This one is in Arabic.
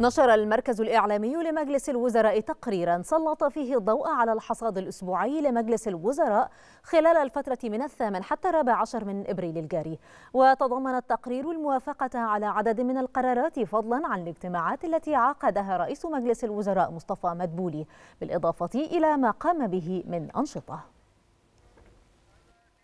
نشر المركز الإعلامي لمجلس الوزراء تقريرا سلط فيه الضوء على الحصاد الأسبوعي لمجلس الوزراء خلال الفترة من الثامن حتى الرابع عشر من إبريل الجاري وتضمن التقرير الموافقة على عدد من القرارات فضلا عن الاجتماعات التي عقدها رئيس مجلس الوزراء مصطفى مدبولي بالإضافة إلى ما قام به من أنشطة